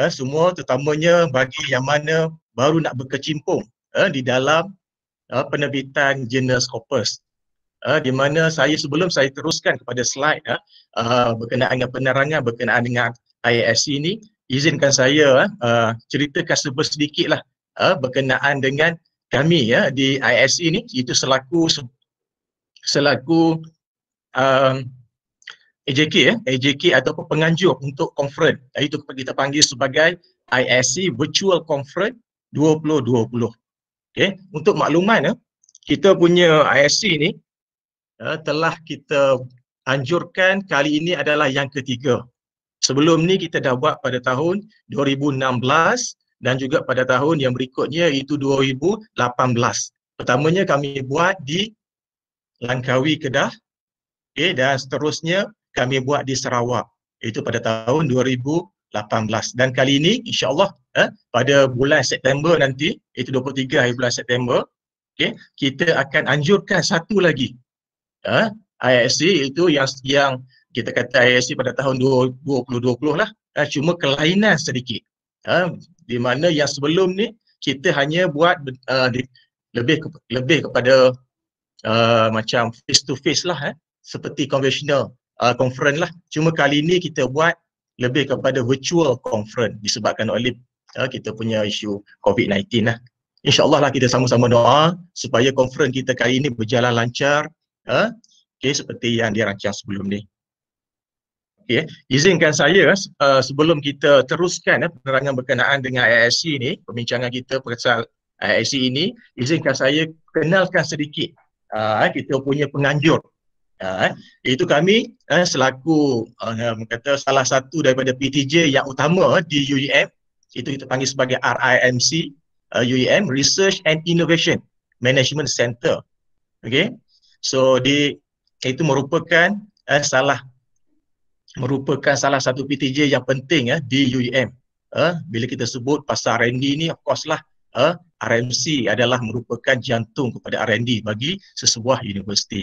eh, semua terutamanya bagi yang mana baru nak berkecimpung eh, di dalam eh, penerbitan jurnal Scopus. Eh, di mana saya sebelum saya teruskan kepada slide eh, eh berkenaan dengan penerangan berkenaan dengan IASC ini, izinkan saya eh, eh ceritakan sedikitlah eh, berkenaan dengan kami ya di ISE ini itu selaku selaku um, AJK ya, eh? AJK ataupun penganjur untuk conference. Itu kita panggil sebagai ISC Virtual Conference 2020. Okey, untuk makluman ya, kita punya ISC ni ya, telah kita anjurkan kali ini adalah yang ketiga. Sebelum ni kita dah buat pada tahun 2016 dan juga pada tahun yang berikutnya itu 2018. Pertamanya kami buat di Langkawi Kedah. Okey, dan seterusnya kami buat di Sarawak itu pada tahun 2018 dan kali ini insyaallah eh, pada bulan September nanti itu 23 hari bulan September okey kita akan anjurkan satu lagi eh, ISC itu yang yang kita kata ISC pada tahun 2020 lah eh, cuma kelainan sedikit eh, di mana yang sebelum ni kita hanya buat uh, di, lebih lebih kepada uh, macam face to face lah eh seperti konvensional uh, conference lah. Cuma kali ni kita buat lebih kepada virtual conference disebabkan oleh uh, kita punya isu COVID-19 lah. InsyaAllah lah kita sama-sama doa supaya conference kita kali ini berjalan lancar uh, okay, seperti yang dirancang sebelum ni. Okay. Izinkan saya uh, sebelum kita teruskan uh, penerangan berkenaan dengan ISC ini, perbincangan kita pasal ISC ini, izinkan saya kenalkan sedikit uh, kita punya penganjur Ha, eh, itu kami eh, selaku eh, kata salah satu daripada PTJ yang utama eh, di UEM itu kita panggil sebagai RIMC uh, eh, UEM Research and Innovation Management Center. Okay, so di itu merupakan eh, salah merupakan salah satu PTJ yang penting ya eh, di UEM. Eh, bila kita sebut pasal R&D ini, of course lah eh, RMC adalah merupakan jantung kepada R&D bagi sesebuah universiti.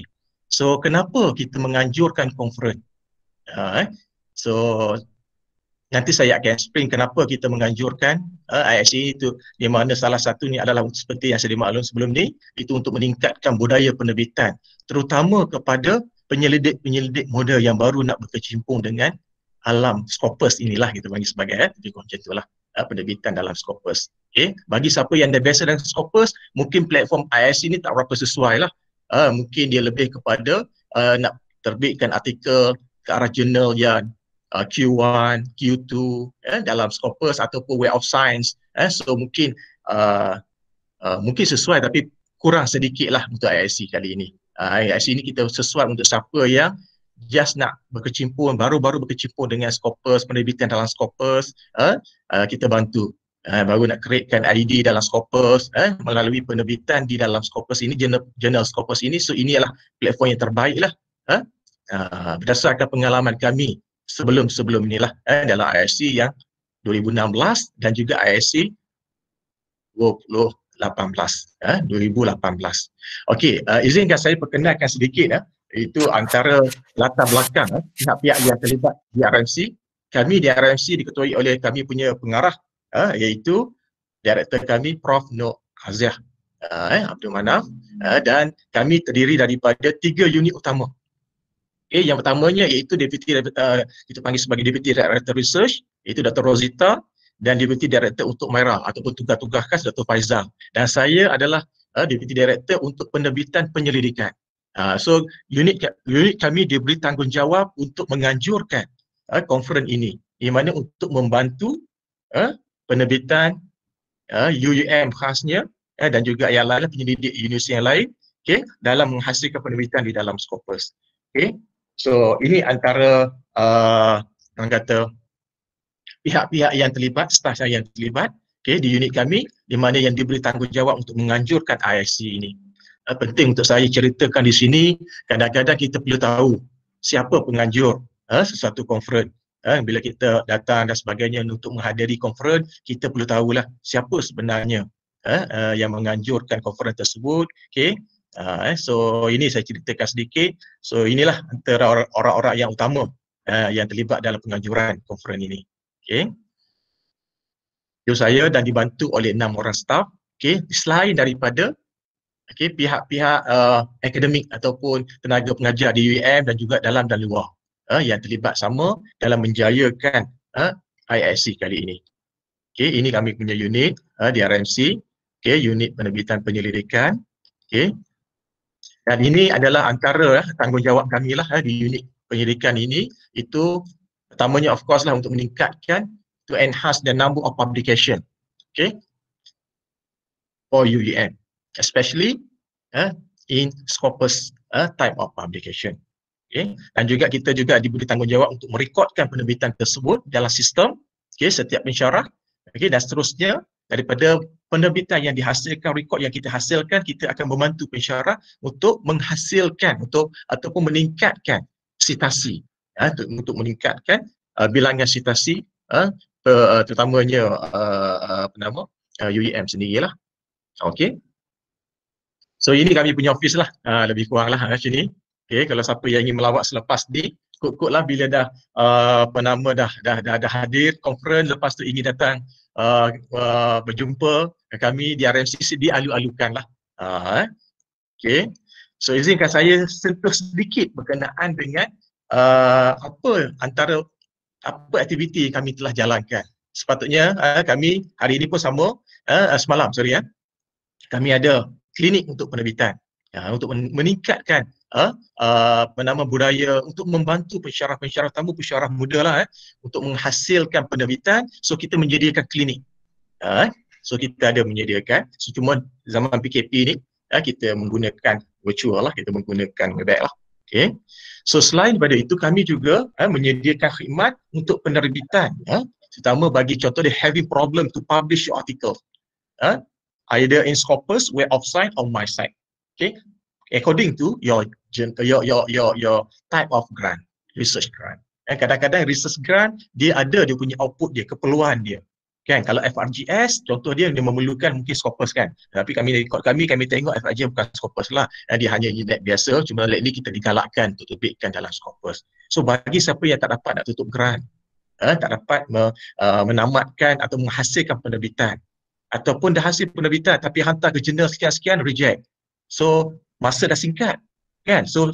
So kenapa kita menganjurkan konferen? Uh, ya, eh? So nanti saya akan explain kenapa kita menganjurkan uh, eh, IHC itu di mana salah satu ni adalah seperti yang saya maklum sebelum ni itu untuk meningkatkan budaya penerbitan terutama kepada penyelidik-penyelidik muda yang baru nak berkecimpung dengan alam scopus inilah kita panggil sebagai eh, lebih kurang macam itulah uh, penerbitan dalam scopus okay? Eh, bagi siapa yang dah biasa dengan scopus mungkin platform IHC ni tak berapa sesuai lah uh, mungkin dia lebih kepada uh, nak terbitkan artikel ke arah jurnal yang uh, Q1, Q2 eh, dalam Scopus ataupun Way of Science eh, so mungkin uh, uh, mungkin sesuai tapi kurang sedikit lah untuk IIC kali ini uh, IIC ini kita sesuai untuk siapa yang just nak berkecimpung, baru-baru berkecimpung dengan Scopus, penerbitan dalam Scopus eh, uh, kita bantu eh, baru nak createkan ID dalam Scopus eh, melalui penerbitan di dalam Scopus ini, journal, journal Scopus ini. So ini ialah platform yang terbaik lah. Eh, ha. uh, berdasarkan pengalaman kami sebelum-sebelum inilah eh, dalam ISC yang 2016 dan juga ISC 2018. Eh, 2018. Okay, uh, izinkan saya perkenalkan sedikit eh, itu antara latar belakang eh, pihak-pihak yang terlibat di RMC kami di RMC diketuai oleh kami punya pengarah uh, iaitu director kami Prof. Nur Azizah uh, ha, eh, Abdul Manaf uh, dan kami terdiri daripada tiga unit utama. Okay, eh, yang pertamanya iaitu deputy uh, eh, kita panggil sebagai deputy director research iaitu Dr. Rosita dan deputy director untuk Myra ataupun tugas-tugas khas Dr. Faizal dan saya adalah uh, eh, deputy director untuk penerbitan penyelidikan. Uh, so unit unit kami diberi tanggungjawab untuk menganjurkan uh, konferen ini di mana untuk membantu uh, penerbitan uh, ya, UUM khasnya uh, dan juga yang lain lah, penyelidik universiti yang lain okay, dalam menghasilkan penerbitan di dalam Scopus. Okay. So ini antara uh, orang kata pihak-pihak yang terlibat, staf saya yang terlibat okay, di unit kami di mana yang diberi tanggungjawab untuk menganjurkan IIC ini. Uh, penting untuk saya ceritakan di sini, kadang-kadang kita perlu tahu siapa penganjur uh, sesuatu conference eh, bila kita datang dan sebagainya untuk menghadiri konferen, kita perlu tahulah siapa sebenarnya eh, eh, yang menganjurkan konferen tersebut. Okay. Uh, eh, so ini saya ceritakan sedikit. So inilah antara orang-orang yang utama eh, yang terlibat dalam penganjuran konferen ini. Okay. saya dan dibantu oleh enam orang staff. Okay. Selain daripada okay, pihak-pihak uh, akademik ataupun tenaga pengajar di UEM dan juga dalam dan luar uh, yang terlibat sama dalam menjayakan uh, ha, IIC kali ini. Okey, ini kami punya unit uh, di RMC, okey, unit penerbitan penyelidikan, okey. Dan ini adalah antara uh, tanggungjawab kami lah uh, di unit penyelidikan ini, itu pertamanya of course lah untuk meningkatkan to enhance the number of publication, okey, for UEM, especially uh, in Scopus uh, type of publication okay. dan juga kita juga diberi tanggungjawab untuk merekodkan penerbitan tersebut dalam sistem okay, setiap pensyarah okay, dan seterusnya daripada penerbitan yang dihasilkan rekod yang kita hasilkan kita akan membantu pensyarah untuk menghasilkan untuk ataupun meningkatkan sitasi ya, untuk, untuk meningkatkan uh, bilangan sitasi uh, uh, terutamanya uh, uh, apa nama uh, UEM sendirilah Okay, so ini kami punya office lah uh, lebih kurang lah macam uh, ni Okay, kalau siapa yang ingin melawat selepas ni, kut-kut lah bila dah uh, apa nama dah dah dah, dah hadir conference lepas tu ingin datang uh, uh, berjumpa kami di RMCC di alu-alukan lah. Uh, ah, eh. Okay. So izinkan saya sentuh sedikit berkenaan dengan uh, apa antara apa aktiviti kami telah jalankan. Sepatutnya uh, kami hari ini pun sama uh, uh semalam sorry ya. Uh, kami ada klinik untuk penerbitan uh, untuk meningkatkan uh, ha? ah, apa nama budaya untuk membantu pensyarah-pensyarah tamu, pensyarah muda lah eh, untuk menghasilkan penerbitan. So kita menyediakan klinik. Uh, so kita ada menyediakan. So cuma zaman PKP ni uh, kita menggunakan virtual lah, kita menggunakan webex lah. Okay. So selain daripada itu kami juga uh, menyediakan khidmat untuk penerbitan. Uh, terutama bagi contoh dia having problem to publish your article. Uh, either in Scopus, Web of Science or my site. Okay, according to your your your your, your type of grant research grant eh, kadang-kadang research grant dia ada dia punya output dia keperluan dia kan kalau FRGS contoh dia dia memerlukan mungkin scopus kan tapi kami rekod kami kami tengok FRGS bukan scopus lah eh, dia hanya unit biasa cuma lately kita digalakkan untuk tutupkan dalam scopus so bagi siapa yang tak dapat nak tutup grant eh, tak dapat me, uh, menamatkan atau menghasilkan penerbitan ataupun dah hasil penerbitan tapi hantar ke jurnal sekian-sekian reject so masa dah singkat kan so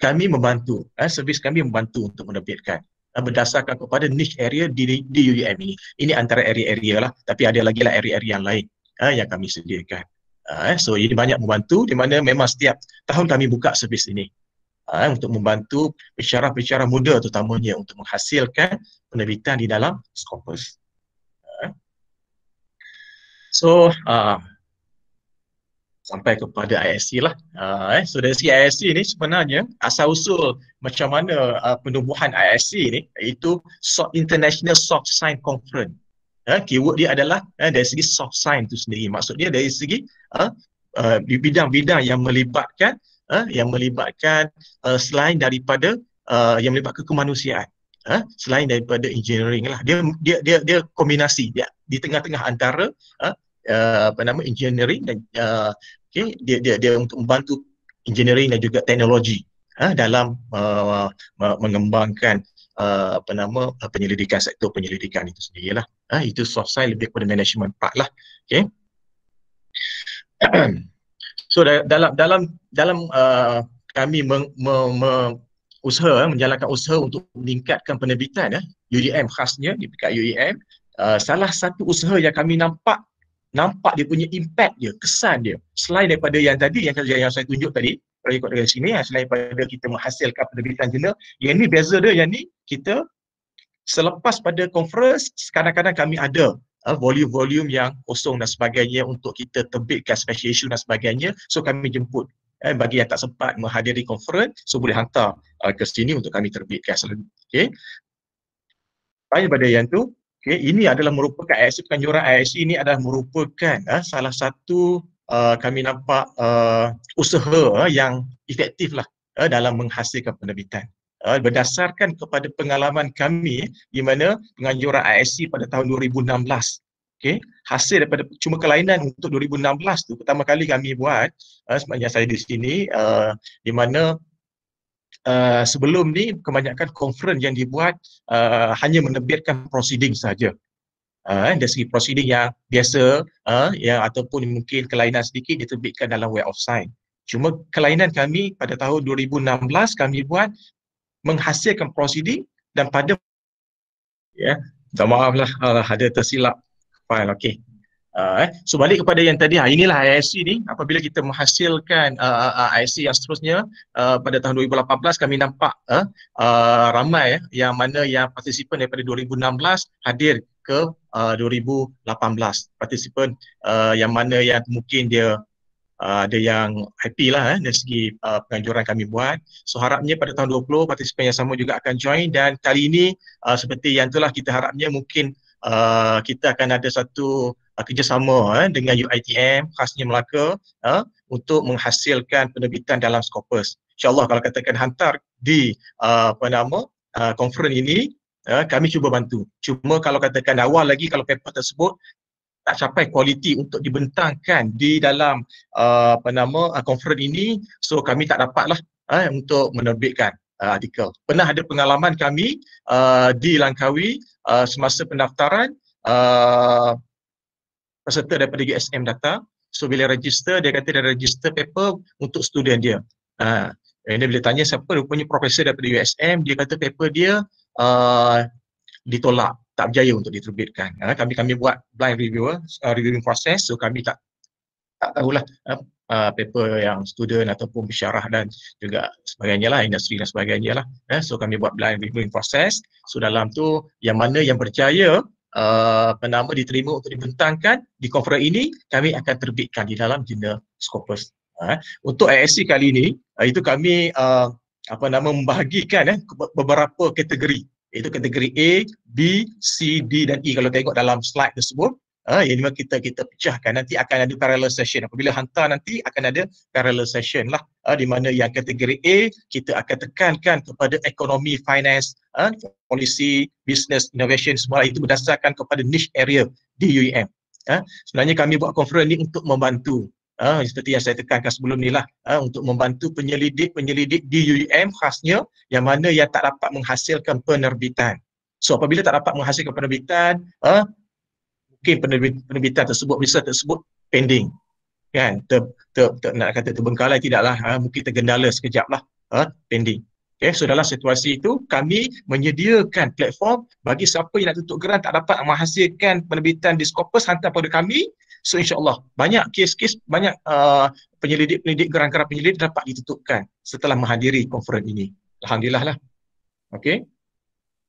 kami membantu eh, servis kami membantu untuk menerbitkan eh, berdasarkan kepada niche area di, di UUM ini ini antara area-area lah tapi ada lagi lah area-area yang lain eh, yang kami sediakan eh, so ini banyak membantu di mana memang setiap tahun kami buka servis ini eh, untuk membantu pesyarah-pesyarah muda terutamanya untuk menghasilkan penerbitan di dalam Scopus eh. so uh, sampai kepada ISC lah. Uh, eh. So dari segi ISC ni sebenarnya asal usul macam mana uh, penubuhan ISC ni iaitu Soft International Soft Science Conference. Uh, keyword dia adalah uh, dari segi soft science tu sendiri. Maksudnya dari segi uh, uh, bidang-bidang yang melibatkan uh, yang melibatkan uh, selain daripada uh, yang melibatkan kemanusiaan. Uh, selain daripada engineering lah. Dia dia dia, dia kombinasi dia di tengah-tengah antara uh, Uh, apa nama engineering dan uh, okay, dia dia dia untuk membantu engineering dan juga teknologi uh, dalam uh, mengembangkan uh, apa nama uh, penyelidikan sektor penyelidikan itu sendirilah. Uh, itu soft side lebih kepada management part lah. Okay. so dalam dalam dalam uh, kami meng, me, me, usaha eh, menjalankan usaha untuk meningkatkan penerbitan ya eh, UDM khasnya di PKUIM uh, salah satu usaha yang kami nampak nampak dia punya impact dia, kesan dia. Selain daripada yang tadi, yang, yang saya tunjuk tadi, kalau ikut dari sini, eh, selain daripada kita menghasilkan penerbitan jurnal, yang ni beza dia, yang ni kita selepas pada conference, kadang-kadang kami ada uh, volume-volume yang kosong dan sebagainya untuk kita terbitkan special issue dan sebagainya. So kami jemput eh, bagi yang tak sempat menghadiri conference, so boleh hantar uh, ke sini untuk kami terbitkan. Okay. Selain daripada yang tu, Okay, ini adalah merupakan IC penganjuran IC ini adalah merupakan uh, salah satu uh, kami nampak uh, usaha uh, yang efektif lah uh, dalam menghasilkan penerbitan. Uh, berdasarkan kepada pengalaman kami di mana penganjuran IC pada tahun 2016 Okay. Hasil daripada cuma kelainan untuk 2016 tu pertama kali kami buat uh, sebenarnya saya di sini uh, di mana Eh, sebelum ni kebanyakan conference yang dibuat uh, hanya menerbitkan proceeding saja. Uh, dari segi proceeding yang biasa uh, yang ataupun mungkin kelainan sedikit diterbitkan dalam way of sign. Cuma kelainan kami pada tahun 2016 kami buat menghasilkan proceeding dan pada ya yeah. maaf lah uh, ada tersilap file okey Ah, eh. So balik kepada yang tadi, ha, inilah IIC ni apabila kita menghasilkan uh, ah, ah, IIC yang seterusnya uh, pada tahun 2018 kami nampak uh, uh, ramai eh, yang mana yang partisipan daripada 2016 hadir ke uh, 2018 partisipan uh, yang mana yang mungkin dia Uh, ada yang happy lah eh, dari segi uh, penganjuran kami buat so harapnya pada tahun 20 partisipan yang sama juga akan join dan kali ini uh, seperti yang itulah kita harapnya mungkin uh, kita akan ada satu uh, kerjasama eh, dengan UITM khasnya Melaka uh, untuk menghasilkan penerbitan dalam Scopus. InsyaAllah kalau katakan hantar di uh, apa nama uh, ini, uh, kami cuba bantu. Cuma kalau katakan awal lagi kalau paper tersebut tak capai kualiti untuk dibentangkan di dalam uh, apa nama uh, ini, so kami tak dapatlah uh, untuk menerbitkan uh, artikel. Pernah ada pengalaman kami uh, di Langkawi uh, semasa pendaftaran uh, peserta daripada USM datang so bila register dia kata dia register paper untuk student dia uh, and then bila tanya siapa rupanya profesor daripada USM dia kata paper dia uh, ditolak tak berjaya untuk diterbitkan uh, kami kami buat blind review, uh, reviewing process so kami tak tak tahulah uh, uh, paper yang student ataupun pesyarah dan juga sebagainya lah industri dan sebagainya lah uh, so kami buat blind reviewing process so dalam tu yang mana yang berjaya Eh, apa nama diterima untuk dibentangkan di konferen ini kami akan terbitkan di dalam jurnal Scopus. Uh, untuk ASC kali ini uh, itu kami uh, apa nama membahagikan eh, beberapa kategori iaitu kategori A, B, C, D dan E kalau tengok dalam slide tersebut Ah, ha, yang memang kita kita pecahkan nanti akan ada parallel session. Apabila hantar nanti akan ada parallel session lah ha, di mana yang kategori A kita akan tekankan kepada ekonomi, finance, ha, policy, business, innovation semua itu berdasarkan kepada niche area di UEM. Ha, sebenarnya kami buat conference ni untuk membantu ha, seperti yang saya tekankan sebelum ni lah ha, untuk membantu penyelidik-penyelidik di UEM khasnya yang mana yang tak dapat menghasilkan penerbitan. So apabila tak dapat menghasilkan penerbitan, ha, mungkin penerbitan tersebut visa tersebut pending kan ter, ter, ter, nak kata terbengkalai tidaklah ha? mungkin tergendala sekejap lah ha? pending okay? so dalam situasi itu kami menyediakan platform bagi siapa yang nak tutup geran tak dapat menghasilkan penerbitan di Scopus hantar pada kami so insyaAllah banyak kes-kes banyak uh, penyelidik-penyelidik geran-geran penyelidik dapat ditutupkan setelah menghadiri konferen ini Alhamdulillah lah okay?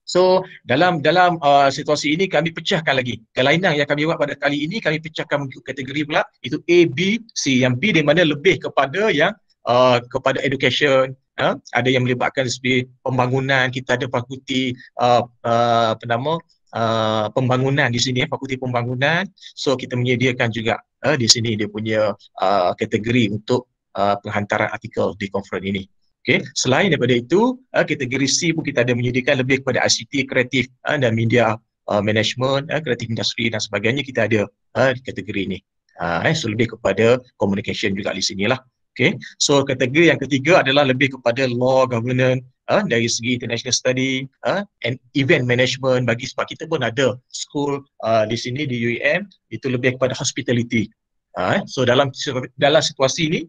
So dalam dalam uh, situasi ini kami pecahkan lagi. Kelainan yang kami buat pada kali ini kami pecahkan untuk kategori pula itu A, B, C. Yang B di mana lebih kepada yang uh, kepada education. Uh, ada yang melibatkan segi pembangunan, kita ada fakulti uh, uh, apa nama uh, pembangunan di sini, eh, fakulti pembangunan. So kita menyediakan juga uh, di sini dia punya uh, kategori untuk uh, penghantaran artikel di konferensi ini. Okay. Selain daripada itu, uh, kategori C pun kita ada menyediakan lebih kepada ICT, kreatif uh, eh, dan media uh, management, uh, kreatif industri dan sebagainya kita ada uh, kategori ini. Uh, ah, eh, so lebih kepada communication juga di sini lah. Okay. So kategori yang ketiga adalah lebih kepada law, governance, uh, dari segi international study uh, and event management bagi sebab kita pun ada school uh, di sini di UEM itu lebih kepada hospitality. Uh, So dalam dalam situasi ini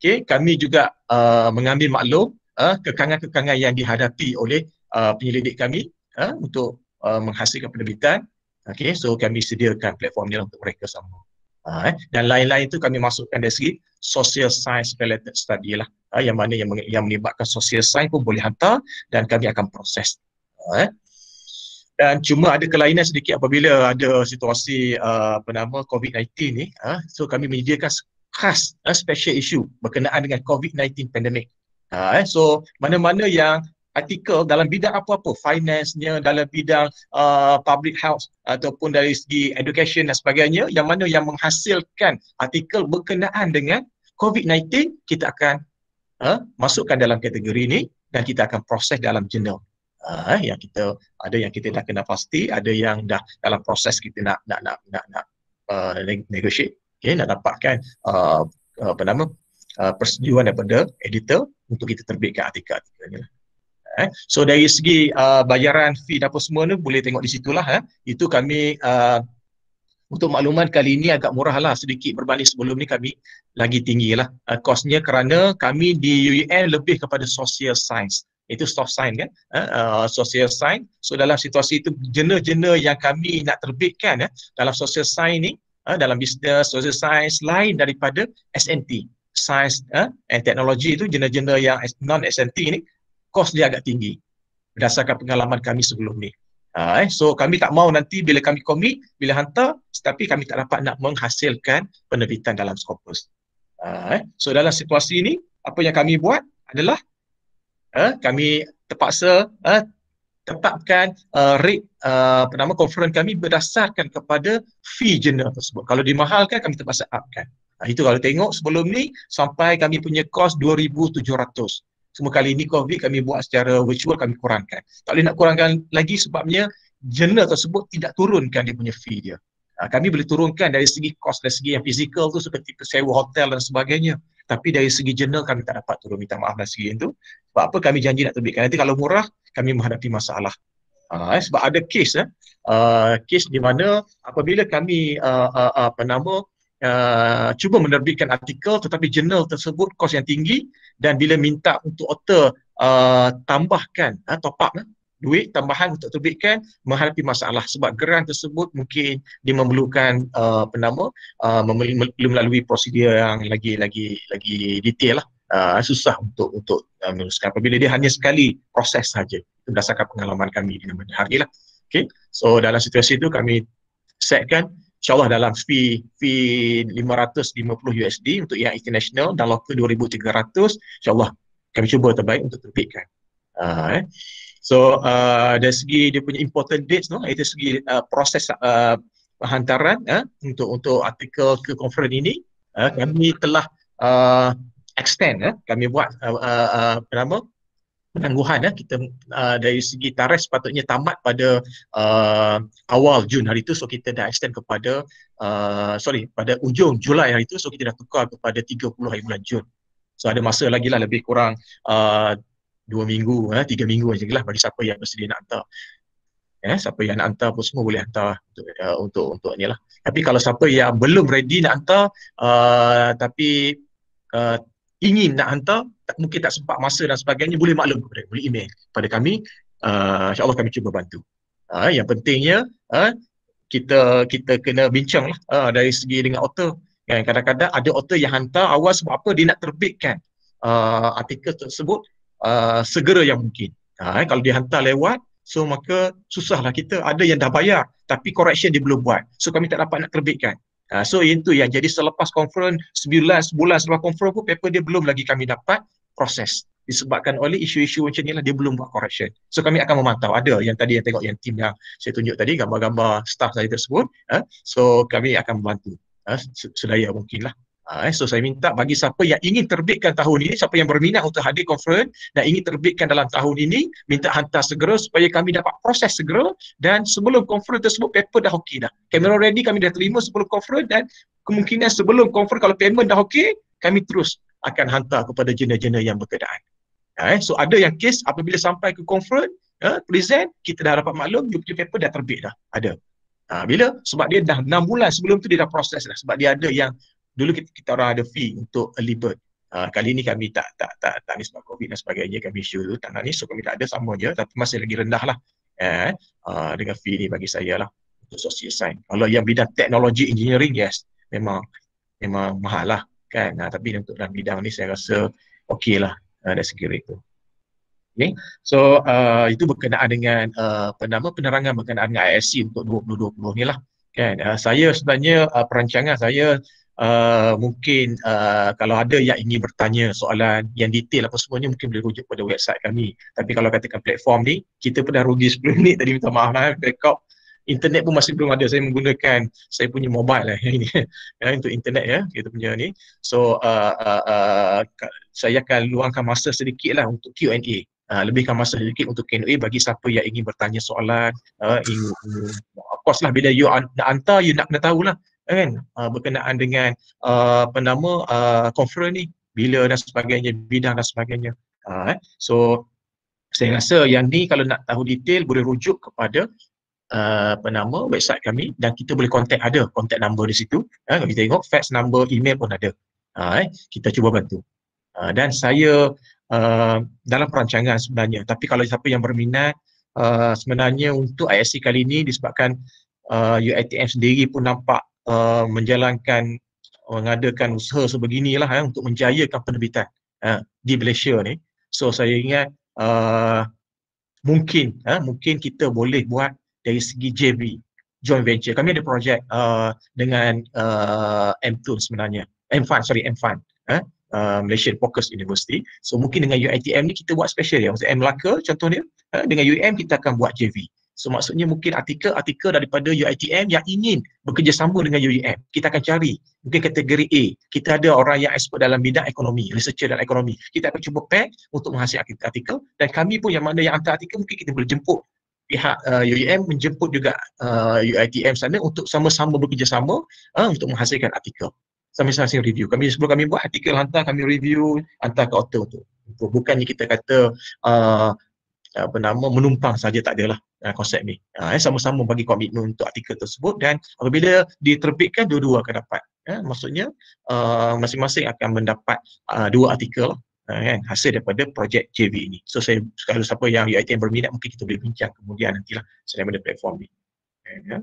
okay, kami juga uh, mengambil maklum uh, kekangan-kekangan yang dihadapi oleh uh, penyelidik kami uh, untuk uh, menghasilkan penerbitan. Okay, so kami sediakan platform ni untuk mereka semua. Uh, eh. Dan lain-lain tu kami masukkan dari segi social science related study lah. Uh, yang mana yang, meng- yang melibatkan social science pun boleh hantar dan kami akan proses. Uh, eh. Dan cuma ada kelainan sedikit apabila ada situasi uh, apa nama COVID-19 ni. Uh, so kami menyediakan khas a special issue berkenaan dengan COVID-19 pandemic. Ha, eh. So mana-mana yang artikel dalam bidang apa-apa, finance-nya, dalam bidang uh, public health ataupun dari segi education dan sebagainya yang mana yang menghasilkan artikel berkenaan dengan COVID-19 kita akan uh, masukkan dalam kategori ini dan kita akan proses dalam jurnal. Uh, yang kita ada yang kita dah kena pasti, ada yang dah dalam proses kita nak nak nak nak nak uh, negotiate okay, nak dapatkan uh, apa nama uh, persetujuan daripada editor untuk kita terbitkan artikel-artikel ni lah. Eh, so dari segi uh, bayaran fee dan apa semua ni boleh tengok di situlah. Eh. Itu kami uh, untuk makluman kali ini agak murah lah sedikit berbanding sebelum ni kami lagi tinggi lah uh, costnya kerana kami di UUN lebih kepada social science itu soft science kan, eh, uh, social science. So dalam situasi itu jenis-jenis yang kami nak terbitkan eh, dalam social science ni uh, dalam bisnes, social science lain daripada SNT. sains uh, eh, and technology itu jenis-jenis yang non-SNT ini kos dia agak tinggi berdasarkan pengalaman kami sebelum ni. Uh, so kami tak mau nanti bila kami komit, bila hantar tetapi kami tak dapat nak menghasilkan penerbitan dalam Scopus. Uh, so dalam situasi ini apa yang kami buat adalah uh, kami terpaksa uh, tetapkan uh, rate uh, apa nama conference kami berdasarkan kepada fee jurnal tersebut. Kalau dimahalkan kami terpaksa upkan. Uh, itu kalau tengok sebelum ni sampai kami punya kos 2700. Semua kali ini COVID kami buat secara virtual kami kurangkan. Tak boleh nak kurangkan lagi sebabnya jurnal tersebut tidak turunkan dia punya fee dia. kami boleh turunkan dari segi kos dari segi yang fizikal tu seperti sewa hotel dan sebagainya tapi dari segi jurnal kami tak dapat turun minta maaf dari lah segi itu sebab apa kami janji nak terbitkan nanti kalau murah kami menghadapi masalah uh, eh, sebab ada kes eh ah, kes di mana apabila kami uh, uh, apa nama Uh, cuba menerbitkan artikel tetapi jurnal tersebut kos yang tinggi dan bila minta untuk author uh, tambahkan uh, top up uh, duit tambahan untuk terbitkan menghadapi masalah sebab geran tersebut mungkin dia memerlukan uh, apa uh, melalui prosedur yang lagi lagi lagi detail lah uh, susah untuk untuk uh, meneruskan apabila dia hanya sekali proses saja berdasarkan pengalaman kami dengan banyak hari lah okay. so dalam situasi itu kami setkan insyaAllah dalam fee fee 550 USD untuk yang international dan local 2300 insyaAllah kami cuba terbaik untuk terbitkan uh, eh. So uh, dari segi dia punya important dates tu, no? itu segi uh, proses uh, penghantaran uh, untuk untuk artikel ke konferensi ini, uh, kami telah uh, extend, uh, kami buat uh, uh, uh, apa nama penangguhan uh, kita uh, dari segi tarikh sepatutnya tamat pada uh, awal Jun hari itu, so kita dah extend kepada uh, sorry pada ujung Julai hari itu, so kita dah tukar kepada 30 hari bulan Jun. So ada masa lagi lah lebih kurang uh, dua minggu, eh, tiga minggu aja lah bagi siapa yang bersedia nak hantar. Eh, siapa yang nak hantar pun semua boleh hantar lah untuk, uh, untuk, untuk ni lah. Tapi kalau siapa yang belum ready nak hantar uh, tapi uh, ingin nak hantar, tak, mungkin tak sempat masa dan sebagainya, boleh maklum kepada, boleh email kepada kami. Uh, InsyaAllah kami cuba bantu. Uh, yang pentingnya, uh, kita kita kena bincang lah uh, dari segi dengan author. Kan? Kadang-kadang ada author yang hantar awal sebab apa dia nak terbitkan uh, artikel tersebut uh, segera yang mungkin. Ha, eh, kalau dihantar lewat, so maka susahlah kita. Ada yang dah bayar tapi correction dia belum buat. So kami tak dapat nak terbitkan. Ha, so itu yang jadi selepas conference, 19 bulan selepas conference pun paper dia belum lagi kami dapat proses disebabkan oleh isu-isu macam ni lah dia belum buat correction. So kami akan memantau. Ada yang tadi yang tengok yang tim yang saya tunjuk tadi gambar-gambar staff saya tersebut. Eh? So kami akan membantu eh? sedaya mungkin lah. Uh, so saya minta bagi siapa yang ingin terbitkan tahun ini, siapa yang berminat untuk hadir conference dan ingin terbitkan dalam tahun ini, minta hantar segera supaya kami dapat proses segera dan sebelum conference tersebut paper dah okey dah. Kamera ready kami dah terima sebelum conference dan kemungkinan sebelum conference kalau payment dah okey, kami terus akan hantar kepada jenayah-jenayah yang berkenaan. Uh, so ada yang case apabila sampai ke conference, uh, present, kita dah dapat maklum, you punya paper dah terbit dah. Ada. Ha, bila? Sebab dia dah 6 bulan sebelum tu dia dah proses dah. Sebab dia ada yang dulu kita, kita orang ada fee untuk early bird. Uh, kali ni kami tak tak tak tak ni sebab covid dan sebagainya kami sure dulu tak nak ni so kami tak ada sama je tapi masih lagi rendah lah eh, uh, dengan fee ni bagi saya lah untuk social science. Kalau yang bidang teknologi engineering yes memang memang mahal lah kan uh, tapi untuk dalam bidang ni saya rasa okey lah uh, dari segi rate tu. Okay. So uh, itu berkenaan dengan uh, penama penerangan berkenaan dengan ISC untuk 2020 ni lah. Kan? Uh, saya sebenarnya uh, perancangan saya Uh, mungkin uh, kalau ada yang ingin bertanya soalan yang detail apa semuanya mungkin boleh rujuk pada website kami tapi kalau katakan platform ni kita pernah rugi 10 minit tadi minta maaf lah eh, backup internet pun masih belum ada saya menggunakan saya punya mobile lah ini ya, untuk internet ya kita punya ni so uh, uh, uh, saya akan luangkan masa sedikit lah untuk Q&A Uh, lebihkan masa sedikit untuk Q&A bagi siapa yang ingin bertanya soalan uh, ingin, ingin, of course lah bila you nak hantar you nak kena tahulah Eh, kan uh, berkenaan dengan uh, apa nama uh, conference ni bila dan sebagainya bidang dan sebagainya uh, eh. so saya ya. rasa yang ni kalau nak tahu detail boleh rujuk kepada uh, apa nama website kami dan kita boleh contact ada contact number di situ eh. kalau kita tengok fax number email pun ada uh, eh. kita cuba bantu uh, dan saya uh, dalam perancangan sebenarnya tapi kalau siapa yang berminat uh, sebenarnya untuk ISC kali ini disebabkan uh, UITM sendiri pun nampak Uh, menjalankan mengadakan usaha sebeginilah eh, untuk menjayakan penerbitan eh, di Malaysia ni. So saya ingat uh, mungkin eh, mungkin kita boleh buat dari segi JV, joint venture. Kami ada projek uh, dengan uh, M2 sebenarnya. M 5 sorry M 5 Eh, uh, Malaysian Focus University. So mungkin dengan UITM ni kita buat special ya. Maksudnya M Melaka contohnya. Eh, dengan UM kita akan buat JV. So maksudnya mungkin artikel-artikel daripada UITM yang ingin bekerjasama dengan UUM. Kita akan cari mungkin kategori A. Kita ada orang yang expert dalam bidang ekonomi, researcher dalam ekonomi. Kita akan cuba pair untuk menghasilkan artikel dan kami pun yang mana yang antar artikel mungkin kita boleh jemput pihak uh, UUM menjemput juga uh, UITM sana untuk sama-sama bekerjasama uh, untuk menghasilkan artikel. Sama-sama hasil review. Kami sebelum kami buat artikel hantar kami review hantar ke author untuk bukannya kita kata uh, apa nama menumpang saja tak adalah uh, konsep ni. Uh, eh, sama-sama bagi komitmen untuk artikel tersebut dan apabila diterbitkan dua-dua akan dapat. Ya, eh, maksudnya uh, masing-masing akan mendapat uh, dua artikel uh, kan, hasil daripada projek JV ini. So saya kalau siapa yang UITM berminat mungkin kita boleh bincang kemudian nantilah selain daripada platform ni. Okay, ya.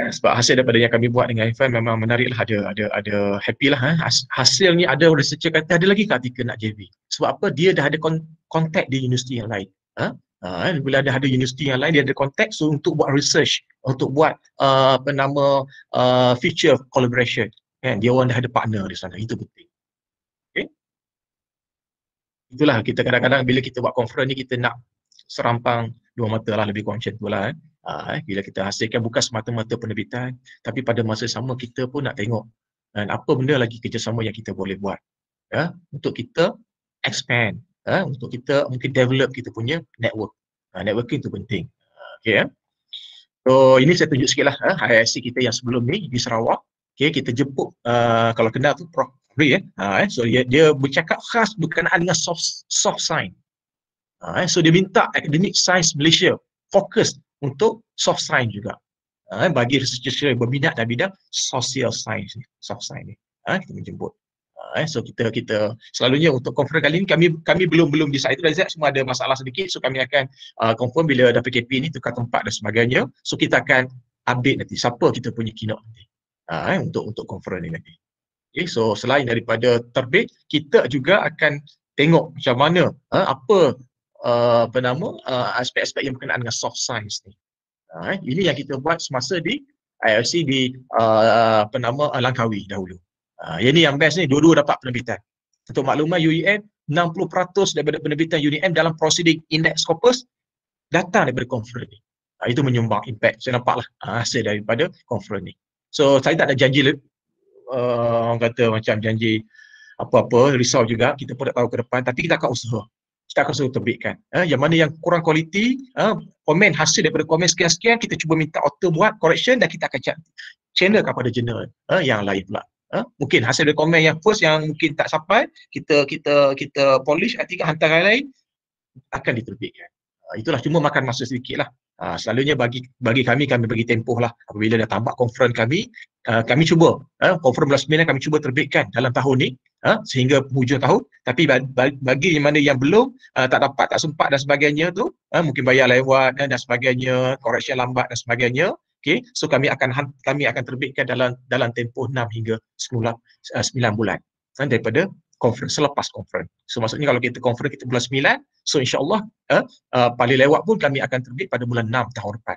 Eh, sebab hasil daripada yang kami buat dengan Ifan memang menarik lah ada ada ada happy lah eh. hasil ni ada researcher kata ada lagi ke artikel nak JV sebab apa dia dah ada kontak di universiti yang lain ha? Ha, kan? bila dia ada universiti yang lain dia ada contact so untuk buat research untuk buat uh, apa nama uh, feature collaboration kan dia orang dah ada partner di sana itu penting okay? itulah kita kadang-kadang bila kita buat conference ni kita nak serampang dua mata lah lebih kurang macam tu lah eh. Ha, bila kita hasilkan bukan semata-mata penerbitan tapi pada masa sama kita pun nak tengok dan apa benda lagi kerjasama yang kita boleh buat ya untuk kita expand ya, untuk kita mungkin develop kita punya network ha, networking tu penting okey ya so ini saya tunjuk sikitlah ha, ya, IIC kita yang sebelum ni di Sarawak okey kita jemput uh, kalau kena tu Prof Ri ya ha, ya. so dia, dia bercakap khas berkenaan dengan soft soft science ha, ya. so dia minta academic science Malaysia fokus untuk soft science juga. Uh, bagi researcher yang berminat dalam bidang social science ni, soft science ni. Uh, kita menjemput. Uh, ha, eh, so kita kita selalunya untuk konferen kali ni kami kami belum belum decide itu Zaid semua ada masalah sedikit so kami akan uh, confirm bila ada PKP ni tukar tempat dan sebagainya so kita akan update nanti siapa kita punya keynote nanti uh, untuk untuk konferen ni nanti okay, so selain daripada terbit kita juga akan tengok macam mana uh, apa Uh, apa nama uh, aspek-aspek yang berkenaan dengan soft science ni. Uh, ini yang kita buat semasa di IFC di uh, apa nama uh, Langkawi dahulu. Uh, ini yang best ni dua-dua dapat penerbitan. Untuk makluman UEM 60% daripada penerbitan UEM dalam proceeding index corpus datang daripada conference ni. Uh, itu menyumbang impact. Saya nampaklah uh, hasil daripada conference ni. So saya tak ada janji uh, orang kata macam janji apa-apa risau juga kita pun tak tahu ke depan tapi kita akan usaha kita akan selalu terbitkan. Eh, yang mana yang kurang kualiti, eh, komen hasil daripada komen sekian-sekian, kita cuba minta auto buat correction dan kita akan channel kepada jurnal eh, ah, yang lain pula. Eh, mungkin hasil dari komen yang first yang mungkin tak sampai, kita kita kita polish, nanti kita hantar lain-lain, akan diterbitkan. Itulah cuma makan masa sedikit lah. Uh, selalunya bagi bagi kami, kami bagi tempoh lah. Apabila dah tambah konferen kami, uh, kami cuba, uh, konferen belas kami cuba terbitkan dalam tahun ni uh, sehingga hujung tahun tapi bagi yang mana yang belum uh, tak dapat tak sempat dan sebagainya tu uh, mungkin bayar lewat uh, dan sebagainya koreksi lambat dan sebagainya okey so kami akan kami akan terbitkan dalam dalam tempoh 6 hingga 9 uh, eh, bulan uh, daripada konferen selepas konferen. So maksudnya kalau kita konferen kita bulan 9, so insyaallah eh uh, paling lewat pun kami akan terbit pada bulan 6 tahun depan.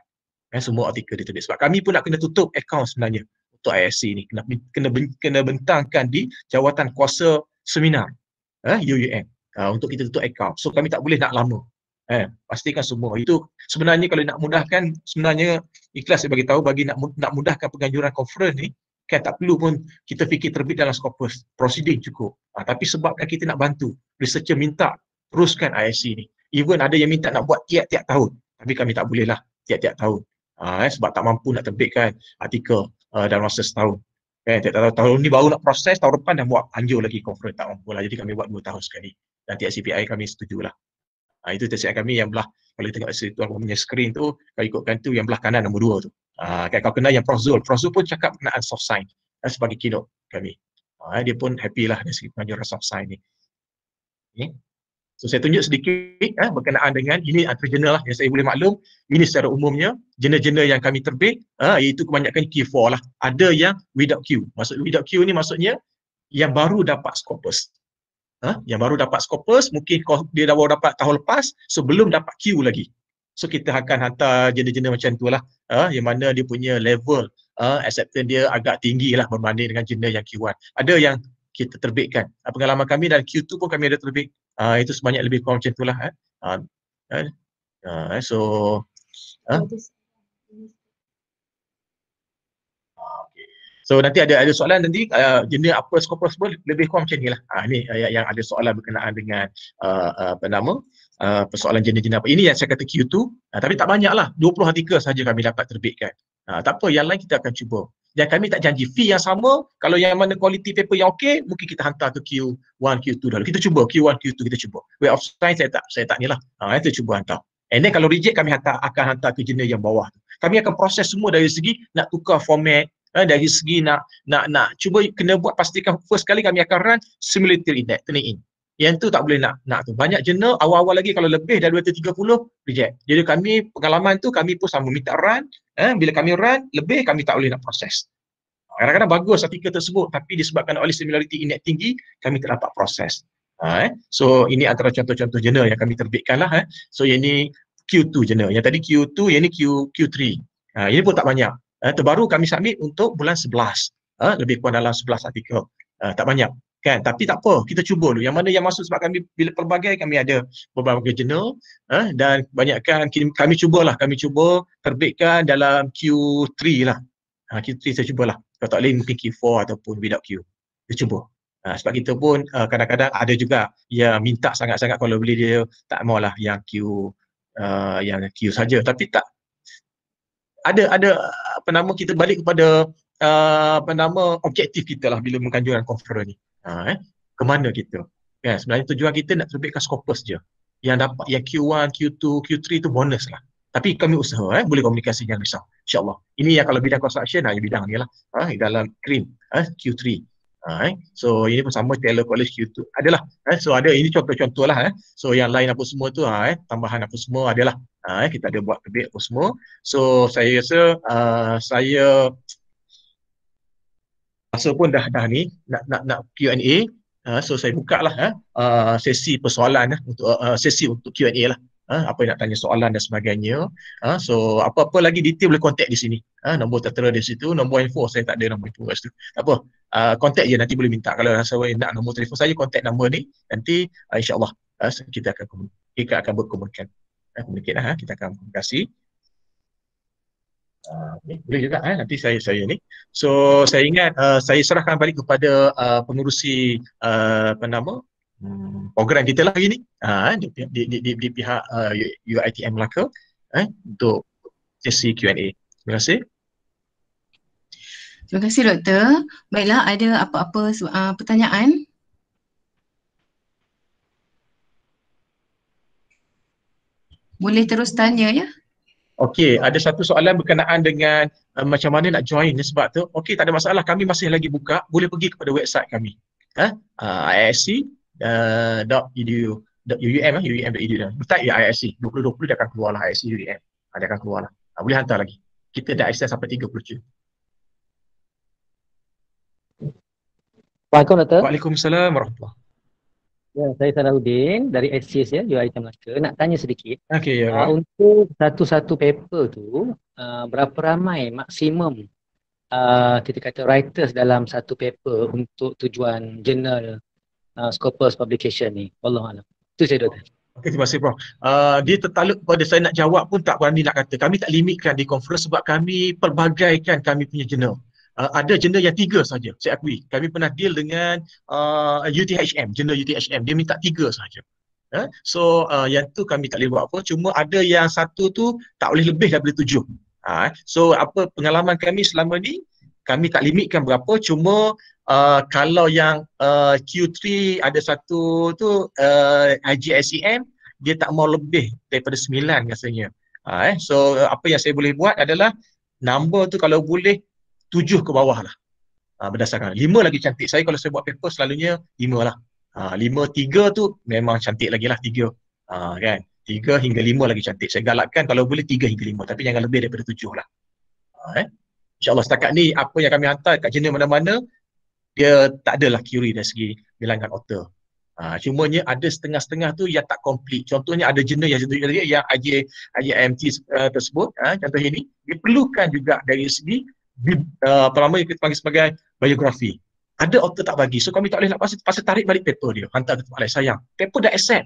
Eh, semua artikel diterbit sebab kami pun nak kena tutup account sebenarnya untuk ISC ini kena kena kena bentangkan di jawatan kuasa seminar eh UUM uh, ah, untuk kita tutup account so kami tak boleh nak lama eh pastikan semua itu sebenarnya kalau nak mudahkan sebenarnya ikhlas saya tahu bagi nak nak mudahkan penganjuran conference ni kan tak perlu pun kita fikir terbit dalam skopus proceeding cukup uh, tapi sebabkan kita nak bantu researcher minta teruskan ISC ni even ada yang minta nak buat tiap-tiap tahun tapi kami tak boleh lah tiap-tiap tahun uh, eh, sebab tak mampu nak terbitkan artikel uh, dalam masa setahun. Eh, tak tahu tahun ni baru nak proses, tahun depan dah buat hanjur lagi conference tak mampu lah. Jadi kami buat dua tahun sekali. Nanti CPI kami setujulah. Ha, ah, itu tersiap kami yang belah. Kalau tengok situ aku punya screen tu, kau ikutkan tu yang belah kanan nombor dua tu. Ha, kau kenal yang Prof Zul. Prof Zul pun cakap kenaan soft sign eh, sebagai keynote kami. Ha, dia pun happy lah dari segi penganjuran soft sign ni. Okay. So saya tunjuk sedikit eh, berkenaan dengan ini antara jurnal lah yang saya boleh maklum. Ini secara umumnya jurnal-jurnal yang kami terbit eh, iaitu kebanyakan Q4 lah. Ada yang without Q. Maksud without Q ni maksudnya yang baru dapat skopus. Eh, yang baru dapat skopus mungkin dia dah baru dapat tahun lepas so belum dapat Q lagi. So kita akan hantar jurnal-jurnal macam tu lah eh, yang mana dia punya level eh, acceptance dia agak tinggi lah berbanding dengan jurnal yang Q1. Ada yang kita terbitkan. Pengalaman kami dan Q2 pun kami ada terbit Uh, itu sebanyak lebih kurang macam itulah. Eh. Uh, uh, so, uh. So nanti ada ada soalan nanti uh, jenis apa scope possible lebih kurang macam inilah. Ah uh, ini uh, yang ada soalan berkenaan dengan uh, apa nama Uh, persoalan jenis-jenis apa. Ini yang saya kata Q2. Uh, tapi tak banyaklah. lah. 20 artikel saja kami dapat terbitkan. Uh, tak apa, yang lain kita akan cuba dan kami tak janji fee yang sama kalau yang mana quality paper yang okey mungkin kita hantar ke Q1 Q2 dahulu kita cuba Q1 Q2 kita cuba way of science saya tak saya tak ni lah. ha itu cuba hantar and then kalau reject kami hantar akan hantar ke jenis yang bawah tu kami akan proses semua dari segi nak tukar format eh, dari segi nak nak nak cuba kena buat pastikan first kali kami akan run similarity index turning in yang tu tak boleh nak nak tu. Banyak jurnal awal-awal lagi kalau lebih dari 230 reject. Jadi kami pengalaman tu kami pun sama minta run, eh bila kami run lebih kami tak boleh nak proses. Kadang-kadang bagus artikel tersebut tapi disebabkan oleh similarity index tinggi kami tak dapat proses. Ha, eh. So ini antara contoh-contoh jurnal yang kami terbitkan lah. Eh. So yang ni Q2 jurnal. Yang tadi Q2, yang ni Q, Q3. Ha, ini pun tak banyak. Ha, terbaru kami submit untuk bulan 11. Ha, lebih kurang dalam 11 artikel. Ha, tak banyak kan tapi tak apa kita cuba dulu yang mana yang masuk sebab kami bila pelbagai kami ada beberapa jurnal eh, dan banyakkan kami cubalah kami cuba terbitkan dalam Q3 lah ha, Q3 saya cubalah kalau tak lain Q 4 ataupun without Q kita cuba ha, sebab kita pun uh, kadang-kadang ada juga yang minta sangat-sangat kalau boleh dia tak maulah yang Q uh, yang Q saja tapi tak ada ada apa nama kita balik kepada uh, apa nama objektif kita lah bila mengkanjuran konferensi ni ha, eh, ke mana kita. Kan? Sebenarnya tujuan kita nak terbitkan skopus je. Yang dapat yang Q1, Q2, Q3 tu bonus lah. Tapi kami usaha, eh, boleh komunikasi jangan risau. InsyaAllah. Ini yang kalau bidang construction, ha, nah, bidang ni lah. Ha, dalam cream, eh, ha, Q3. Ha, eh. So ini pun sama Taylor College Q2 adalah. Eh. So ada ini contoh-contoh lah. Eh. So yang lain apa semua tu, ha, eh. tambahan apa semua adalah. Ha, eh. Kita ada buat kebik apa semua. So saya rasa uh, saya masa pun dah dah ni nak nak nak Q&A uh, ha, so saya buka lah uh, ha, ha, sesi persoalan uh, untuk uh, sesi untuk Q&A lah uh, apa yang nak tanya soalan dan sebagainya uh, so apa-apa lagi detail boleh contact di sini uh, nombor tertera di situ nombor info saya tak ada nombor info kat situ tak apa uh, contact je nanti boleh minta kalau rasa saya nak nombor telefon saya contact nombor ni nanti uh, insyaAllah uh, kita akan kita akan berkomunikasi uh, kita akan komunikasi Uh, boleh juga eh? nanti saya saya ni. So saya ingat uh, saya serahkan balik kepada uh, pengurusi uh, apa nama hmm. program kita lah hari ni uh, di, di, di, di, di, pihak uh, UITM Melaka eh, untuk sesi Q&A. Terima kasih. Terima kasih Doktor. Baiklah ada apa-apa uh, pertanyaan? Boleh terus tanya ya? Okey, ada satu soalan berkenaan dengan uh, macam mana nak join ni sebab tu. Okey, tak ada masalah. Kami masih lagi buka. Boleh pergi kepada website kami. Ha? Uh, isc.uum.edu uh, uh, eh? tak ya isc 2020 dia akan keluar lah isc uum ah, dia akan keluar lah uh, boleh hantar lagi kita dah access sampai 30 puluh Waalaikumsalam warahmatullahi Ya, saya Salahuddin dari SCS ya, UiT Melaka. Nak tanya sedikit. Okey, ya. Uh, untuk satu-satu paper tu, uh, berapa ramai maksimum uh, kita kata writers dalam satu paper untuk tujuan journal uh, Scopus Publication ni? Wallahualam. Itu saya dah tanya. Okay, terima kasih Prof. Uh, dia tertaluk pada saya nak jawab pun tak berani nak kata. Kami tak limitkan di conference sebab kami pelbagaikan kami punya jurnal uh, ada jenderal yang tiga saja saya akui kami pernah deal dengan uh, UTHM jenderal UTHM dia minta tiga saja eh? so uh, yang tu kami tak boleh buat apa cuma ada yang satu tu tak boleh lebih daripada tujuh ha, eh? so apa pengalaman kami selama ni kami tak limitkan berapa cuma uh, kalau yang uh, Q3 ada satu tu uh, IGSEM dia tak mau lebih daripada sembilan rasanya. Ha, eh? So apa yang saya boleh buat adalah nombor tu kalau boleh tujuh ke bawah lah ha, berdasarkan lima lagi cantik saya kalau saya buat paper selalunya lima lah ha, lima tiga tu memang cantik lagi lah tiga ha, kan tiga hingga lima lagi cantik saya galakkan kalau boleh tiga hingga lima tapi jangan lebih daripada tujuh lah ha, eh? insyaAllah setakat ni apa yang kami hantar kat jenis mana-mana dia tak adalah curi dari segi bilangan otter Ha, cumanya ada setengah-setengah tu yang tak komplit. Contohnya ada jenis yang contohnya yang IJ, IJMT uh, eh, tersebut, ha, contoh ini, diperlukan juga dari segi Uh, apa nama kita panggil sebagai biografi. Ada author tak bagi. So kami tak boleh nak pasal, pasal tarik balik paper dia. Hantar ke tempat lain. Sayang. Paper dah accept.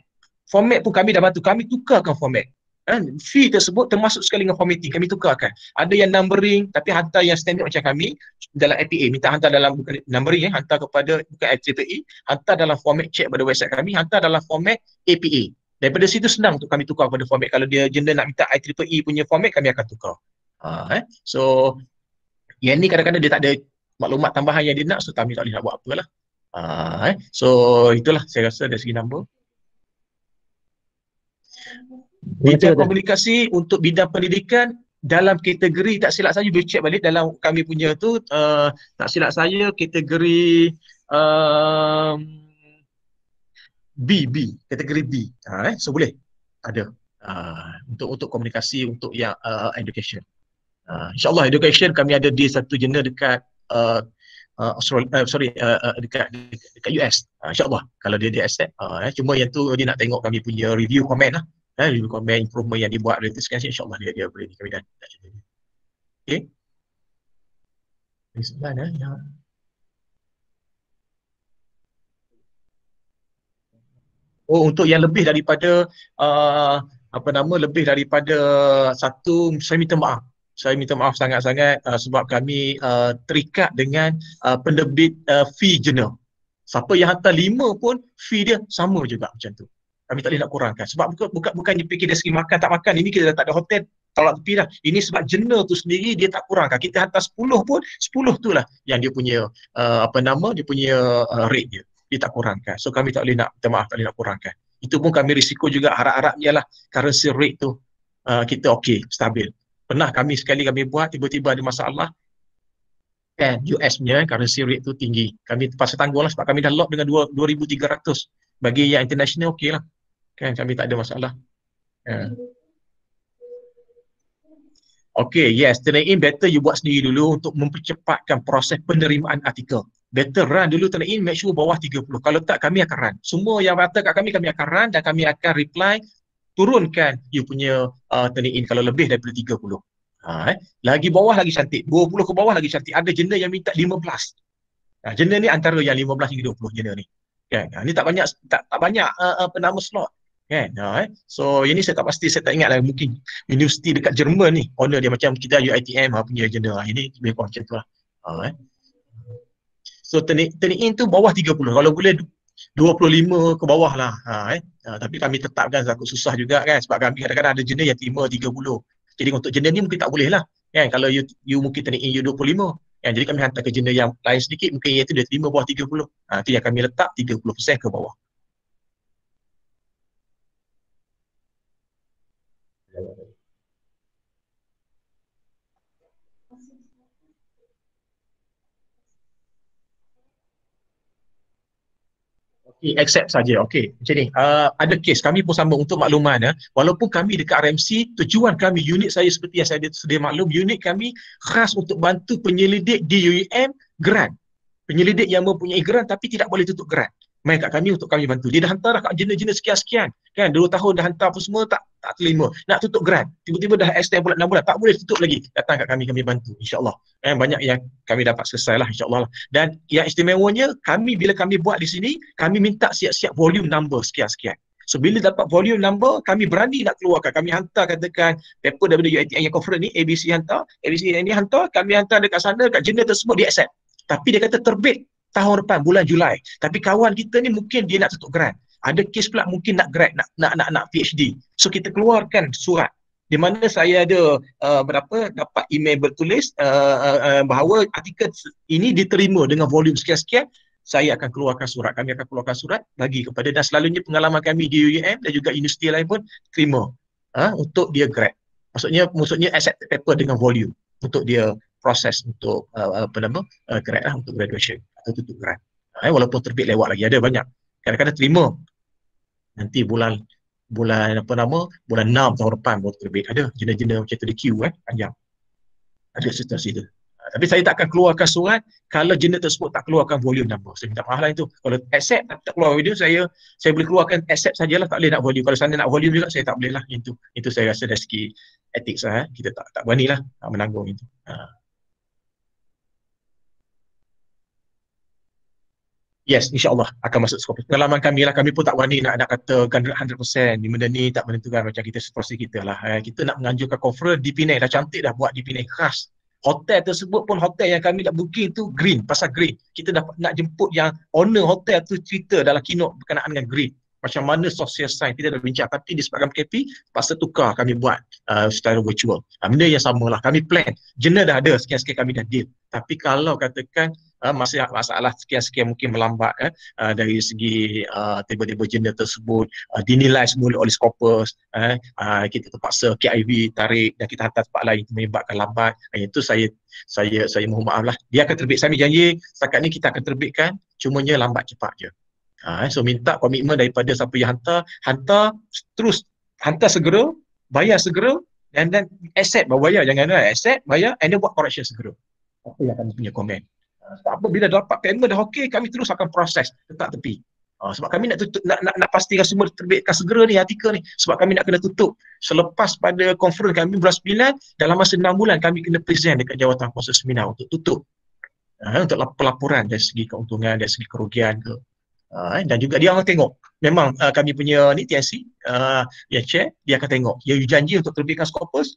Format pun kami dah bantu. Kami tukarkan format. Kan? Fee tersebut termasuk sekali dengan formatting. Kami tukarkan. Ada yang numbering tapi hantar yang standard macam kami dalam APA. Minta hantar dalam bukan numbering eh. Hantar kepada bukan FTPE. Hantar dalam format check pada website kami. Hantar dalam format APA. Daripada situ senang untuk kami tukar pada format. Kalau dia jenis nak minta IEEE e punya format, kami akan tukar. Uh, eh. So, yang ni kadang-kadang dia tak ada maklumat tambahan yang dia nak, so Tami tak boleh nak buat apalah. Uh, ah, eh. So itulah saya rasa dari segi nombor. Bidang komunikasi untuk bidang pendidikan dalam kategori tak silap saya boleh check balik dalam kami punya tu uh, tak silap saya kategori um, B B kategori B ha, eh? so boleh ada uh, untuk untuk komunikasi untuk yang uh, education Uh, InsyaAllah education kami ada di satu jurnal dekat uh, uh, Australia, uh, sorry, uh, uh dekat, dekat, dekat US. Uh, ha, InsyaAllah kalau dia ada aset. Uh, eh. Cuma yang tu dia nak tengok kami punya review komen lah. Eh, review komen, improvement yang dibuat dari itu sekarang. InsyaAllah dia, dia boleh kami dah. Okay. Ini Oh untuk yang lebih daripada uh, apa nama lebih daripada satu saya minta maaf saya minta maaf sangat-sangat uh, sebab kami uh, terikat dengan uh, penerbit uh, fee jurnal. Siapa yang hantar lima pun fee dia sama juga macam tu. Kami tak boleh nak kurangkan. Sebab buka bukan, bukan fikir dari segi makan tak makan. Ini kita dah tak ada hotel, tolak tepi dah. Ini sebab jurnal tu sendiri dia tak kurangkan. Kita hantar sepuluh pun, sepuluh tu lah yang dia punya uh, apa nama, dia punya uh, rate dia. Dia tak kurangkan. So kami tak boleh nak, minta maaf tak boleh nak kurangkan. Itu pun kami risiko juga harap-harap ni lah currency rate tu uh, kita okey, stabil. Pernah kami sekali kami buat, tiba-tiba ada masalah. Kan US punya currency rate tu tinggi. Kami terpaksa tanggung lah sebab kami dah lock dengan 2,300. Bagi yang international okey lah. Kan kami tak ada masalah. Yeah. Ha. Okay, yes. Tenang in better you buat sendiri dulu untuk mempercepatkan proses penerimaan artikel. Better run dulu tenang in, make sure bawah 30. Kalau tak, kami akan run. Semua yang kata kat kami, kami akan run dan kami akan reply turunkan you punya uh, turning in kalau lebih daripada 30. Ha, eh. Lagi bawah lagi cantik. 20 ke bawah lagi cantik. Ada jenis yang minta 15. Ha, jenis ni antara yang 15 hingga 20 jenis ni. Kan? Ha, ni tak banyak tak, tak banyak uh, uh, penama slot. Kan? Ha, eh. So yang ni saya tak pasti, saya tak ingat lah. Mungkin universiti dekat Jerman ni, owner dia macam kita UITM ha, punya jenis. Ha, ini lebih kurang macam tu lah. Ha, eh. So turning, turning in tu bawah 30. Kalau boleh 25 ke bawah lah. Ha, eh. ha, tapi kami tetapkan sangat susah juga kan sebab kami kadang-kadang ada jenis yang terima 30. Jadi untuk jenis ni mungkin tak boleh lah. Kan? Kalau you, you mungkin tenik in you 25. Kan? Jadi kami hantar ke jenis yang lain sedikit mungkin yang tu dia terima bawah 30. Ha, itu yang kami letak 30% ke bawah. accept saja. Okay, macam ni. Uh, ada kes kami pun sama untuk makluman ya. Walaupun kami dekat RMC, tujuan kami unit saya seperti yang saya sedia maklum, unit kami khas untuk bantu penyelidik di UUM e grant. Penyelidik yang mempunyai grant tapi tidak boleh tutup grant main kat kami untuk kami bantu. Dia dah hantar dah kat jenis-jenis sekian-sekian. Kan? Dua tahun dah hantar apa semua tak tak terima. Nak tutup grant. Tiba-tiba dah extend pula 6 bulan. Tak boleh tutup lagi. Datang kat kami, kami bantu. InsyaAllah. Eh, banyak yang kami dapat selesai lah. InsyaAllah. Lah. Dan yang istimewanya, kami bila kami buat di sini, kami minta siap-siap volume number sekian-sekian. So bila dapat volume number, kami berani nak keluarkan. Kami hantar katakan paper daripada e UITM yang conference ni, ABC hantar. ABC yang ni hantar, kami hantar dekat sana, dekat jenis tersebut, dia accept. Tapi dia kata terbit tahun depan bulan Julai tapi kawan kita ni mungkin dia nak tutup grant ada kes pula mungkin nak grad nak nak nak, nak PhD so kita keluarkan surat di mana saya ada uh, berapa dapat email bertulis uh, uh, uh, bahawa artikel ini diterima dengan volume sekian-sekian saya akan keluarkan surat kami akan keluarkan surat bagi kepada dan selalunya pengalaman kami di UUM e dan juga universiti lain pun terima uh, untuk dia grad maksudnya maksudnya accepted paper dengan volume untuk dia proses untuk uh, apa nama uh, grad lah untuk graduation atau tutup grad. Eh, walaupun terbit lewat lagi ada banyak. Kadang-kadang terima nanti bulan bulan apa nama bulan 6 tahun depan baru terbit ada jenis-jenis macam tu di queue eh panjang. Ada situasi tu. Uh, tapi saya tak akan keluarkan surat kalau jenis tersebut tak keluarkan volume number. Saya minta maaf lah itu. Kalau accept tak, tak keluar video saya saya boleh keluarkan accept sajalah tak boleh nak volume. Kalau sana nak volume juga saya tak boleh lah itu. Itu saya rasa dari segi etik lah. Eh. Kita tak tak berani lah nak menanggung itu. Uh. yes insyaallah akan masuk skop pengalaman kami lah kami pun tak berani nak nak kata 100% kan ni benda ni tak menentukan macam kita seterusnya kita lah eh, kita nak menganjurkan conference di Penang dah cantik dah buat di Penang khas hotel tersebut pun hotel yang kami nak booking tu green pasal green kita dah nak jemput yang owner hotel tu cerita dalam keynote berkenaan dengan green macam mana social science kita dah bincang tapi disebabkan PKP pasal tukar kami buat uh, secara virtual uh, benda yang samalah kami plan jenis dah ada sekian-sekian kami dah deal tapi kalau katakan uh, masih ah, masalah sekian-sekian mungkin melambat eh, uh, dari segi uh, tiba-tiba jenis tersebut uh, dinilai semula oleh skopus eh, uh, kita terpaksa KIV tarik dan kita hantar tempat lain menyebabkan lambat uh, itu saya saya saya mohon maaf lah dia akan terbit saya janji setakat ni kita akan terbitkan cumanya lambat cepat je uh, so minta komitmen daripada siapa yang hantar hantar terus hantar segera bayar segera dan dan accept bayar jangan accept bayar and then buat correction segera apa yang akan punya komen tak apa bila dapat payment dah okey kami terus akan proses letak tepi ha, sebab kami nak tutup nak nak, nak pastikan semua terbitkan segera ni artikel ni sebab kami nak kena tutup selepas pada conference kami bulan 9 dalam masa enam bulan kami kena present dekat jawatan kuasa seminar untuk tutup ha, untuk pelaporan dari segi keuntungan dari segi kerugian ke ha, dan juga dia akan tengok memang uh, kami punya ni TNC uh, ya chair dia akan tengok ya janji untuk terbitkan skopus.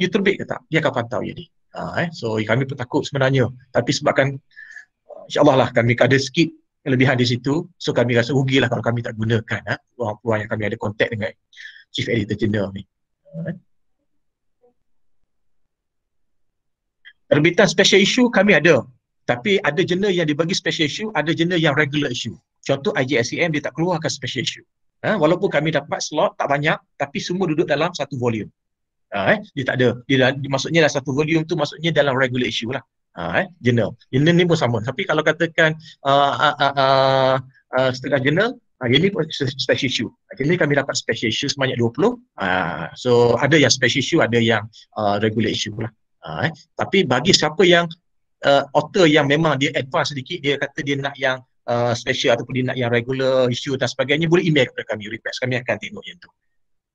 you terbit ke tak dia akan pantau ya dia Ha, eh. So kami pun takut sebenarnya. Tapi sebabkan uh, insyaAllah lah kami ada sikit kelebihan di situ. So kami rasa lah kalau kami tak gunakan eh, ruang-ruang yang kami ada kontak dengan Chief Editor General ni. Ha, eh. Terbitan special issue kami ada. Tapi ada jurnal yang dibagi special issue, ada jurnal yang regular issue. Contoh IJSEM dia tak keluarkan special issue. Ha, walaupun kami dapat slot tak banyak tapi semua duduk dalam satu volume uh, eh dia tak ada dia dah, maksudnya dalam satu volume tu maksudnya dalam regular issue lah uh, eh journal journal ni pun sama tapi kalau katakan uh, uh, uh, uh, uh setengah journal uh, ha, yang pun special issue jadi kami dapat special issue sebanyak 20 uh, so ada yang special issue ada yang uh, regular issue lah uh, eh tapi bagi siapa yang uh, author yang memang dia advance sedikit dia kata dia nak yang uh, special ataupun dia nak yang regular issue dan sebagainya boleh email kepada kami request kami akan tengok yang tu